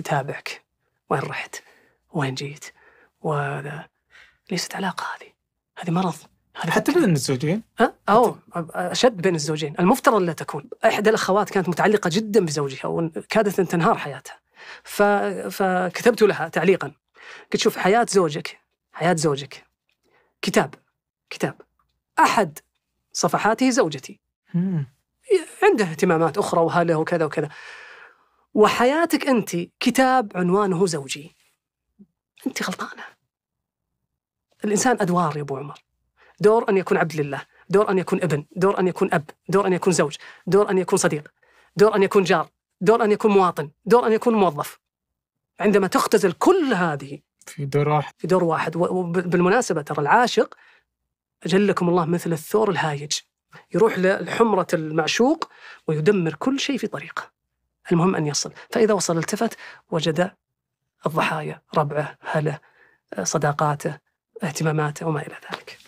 يتابعك وين رحت وين جيت وهذا ليست علاقه هذه هذه مرض هذه حتى بين الزوجين ها او اشد بين الزوجين المفترض لا تكون احدى الاخوات كانت متعلقه جدا بزوجها وكادت ان تنهار حياتها ف... فكتبت لها تعليقا قلت شوف حياه زوجك حياه زوجك كتاب كتاب احد صفحاته زوجتي عنده اهتمامات اخرى وهاله وكذا وكذا وحياتك أنت كتاب عنوانه زوجي أنت غلطانة الإنسان أدوار يا أبو عمر دور أن يكون عبد لله دور أن يكون ابن دور أن يكون أب دور أن يكون زوج دور أن يكون صديق دور أن يكون جار دور أن يكون مواطن دور أن يكون موظف عندما تختزل كل هذه في دور واحد في دور واحد وبالمناسبة ترى العاشق أجلكم الله مثل الثور الهايج يروح لحمرة المعشوق ويدمر كل شيء في طريقه المهم أن يصل فإذا وصل التفت وجد الضحايا ربعه هله صداقاته اهتماماته وما إلى ذلك